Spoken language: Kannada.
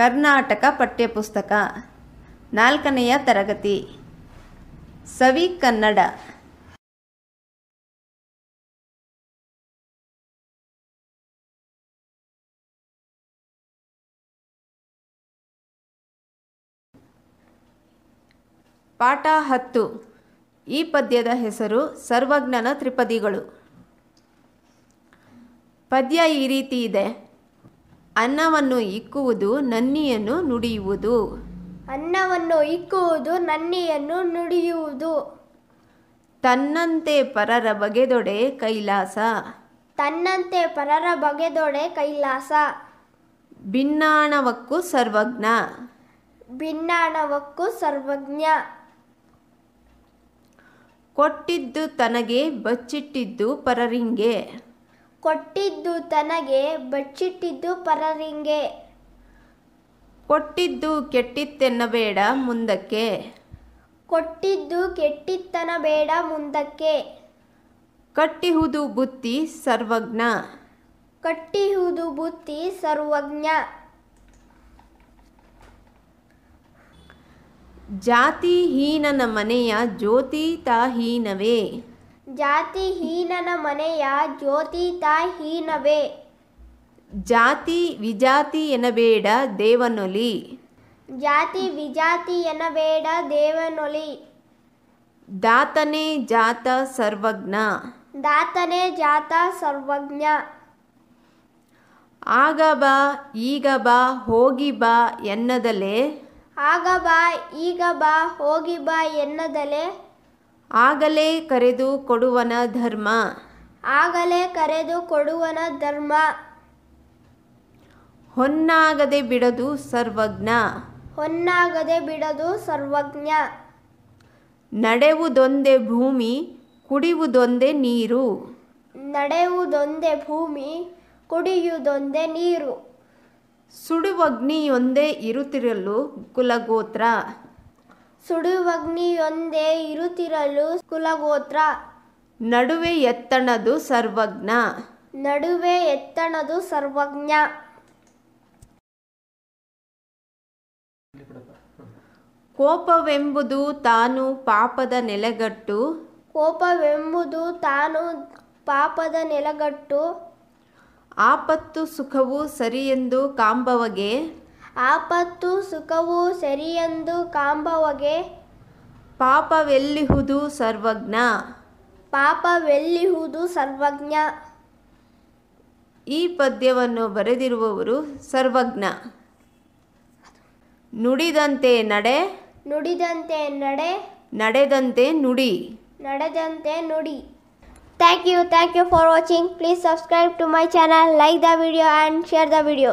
ಕರ್ನಾಟಕ ಪಠ್ಯಪುಸ್ತಕ ನಾಲ್ಕನೆಯ ತರಗತಿ ಸವಿ ಕನ್ನಡ ಪಾಠ ಹತ್ತು ಈ ಪದ್ಯದ ಹೆಸರು ಸರ್ವಜ್ಞನ ತ್ರಿಪದಿಗಳು ಪದ್ಯ ಈ ರೀತಿ ಇದೆ ಅನ್ನವನ್ನು ಇಕ್ಕುವುದು ನನ್ನಿಯನ್ನು ನುಡಿಯುವುದು ಅನ್ನವನ್ನು ಇಕ್ಕುವುದು ನನ್ನಿಯನ್ನು ನುಡಿಯುವುದು ತನ್ನಂತೆ ಪರರ ಬಗೆದೊಡೆ ಕೈಲಾಸ ತನ್ನಂತೆ ಪರರ ಬಗೆದೊಡೆ ಕೈಲಾಸ ಭಿನ್ನಾಣವಕ್ಕೂ ಸರ್ವಜ್ಞ ಭಿನ್ನಾಣವಕ್ಕೂ ಸರ್ವಜ್ಞ ಕೊಟ್ಟಿದ್ದು ತನಗೆ ಬಚ್ಚಿಟ್ಟಿದ್ದು ಪರರಿಂಗೆ ಕೊಟ್ಟಿದ್ದು ತನಗೆ ಬಚ್ಚಿಟ್ಟಿದ್ದು ಪರರಿಂಗೆ ಕೊಟ್ಟಿದ್ದು ಕೆಟ್ಟಿತ್ತೆನ್ನಬೇಡ ಮುಂದಕ್ಕೆ ಕೊಟ್ಟಿದ್ದು ಕೆಟ್ಟಿತ್ತನ ಬೇಡ ಮುಂದಕ್ಕೆ ಕಟ್ಟಿಹುದು ಬುತ್ತಿ ಸರ್ವಜ್ಞ ಕಟ್ಟಿಹುದು ಬುತ್ತಿ ಸರ್ವಜ್ಞ ಹೀನನ ಮನೆಯ ಜ್ಯೋತಿತಾಹೀನವೇ ಜಾತಿ ಹೀನನ ಮನೆಯ ಜ್ಯೋತಿ ತಾ ಹೀನವೇ ಜಾತಿ ವಿಜಾತಿ ಎನ್ನಬೇಡ ದೇವನೊಲಿ ಜಾತಿ ವಿಜಾತಿ ಎನ್ನಬೇಡ ದೇವನೊಲಿ ದಾತನೇ ಜಾತ ಸರ್ವಜ್ಞ ದಾತನೆ ಜಾತ ಸರ್ವಜ್ಞ ಆಗ ಬಾ ಈಗ ಬಾ ಹೋಗಿ ಬಾ ಎನ್ನದಲೇ ಆಗ ಬಾ ಈಗ ಬಾ ಹೋಗಿ ಬಾ ಎನ್ನದಲೇ ಆಗಲೇ ಕರೆದು ಕೊಡುವನ ಧರ್ಮ ಆಗಲೇ ಕರೆದು ಕೊಡುವನ ಧರ್ಮ ಹೊನ್ನಾಗದೆ ಬಿಡದು ಸರ್ವಜ್ಞ ಹೊನ್ನಾಗದೆ ಬಿಡದು ಸರ್ವಜ್ಞ ನಡೆವುದೊಂದೇ ಭೂಮಿ ಕುಡಿಯುವುದೊಂದೇ ನೀರು ನಡೆಯುವುದೊಂದೇ ಭೂಮಿ ಕುಡಿಯುವುದೊಂದೇ ನೀರು ಸುಡುವಗ್ನಿಯೊಂದೇ ಇರುತ್ತಿರಲು ಕುಲಗೋತ್ರ ಸುಡುವಗ್ನಿಯೊಂದೇ ಇರುತ್ತಿರಲು ಕುಲಗೋತ್ರ ನಡುವೆ ಎತ್ತಣದು ಸರ್ವಜ್ಞ ನಡುವೆ ಎತ್ತಣದು ಸರ್ವಜ್ಞ ಕೋಪವೆಂಬುದು ತಾನು ಪಾಪದ ನೆಲೆಗಟ್ಟು ಕೋಪವೆಂಬುದು ತಾನು ಪಾಪದ ನೆಲೆಗಟ್ಟು ಆಪತ್ತು ಸುಖವು ಎಂದು ಕಾಂಬವಗೆ ಆಪತ್ತು ಸುಖವು ಸರಿಯೆಂದು ಕಾಂಬವಗೆ ಪಾಪವೆಲ್ಲಿಹುದು ಸರ್ವಜ್ಞ ಪಾಪವೆಲ್ಲಿಹುದು ಸರ್ವಜ್ಞ ಈ ಪದ್ಯವನ್ನು ಬರೆದಿರುವವರು ಸರ್ವಜ್ಞ ನುಡಿದಂತೆ ನಡೆ ನುಡಿದಂತೆ ನಡೆ ನಡೆದಂತೆ ನುಡಿ ನಡೆದಂತೆ ನುಡಿ thank you thank you for watching please subscribe to my channel like the video and share the video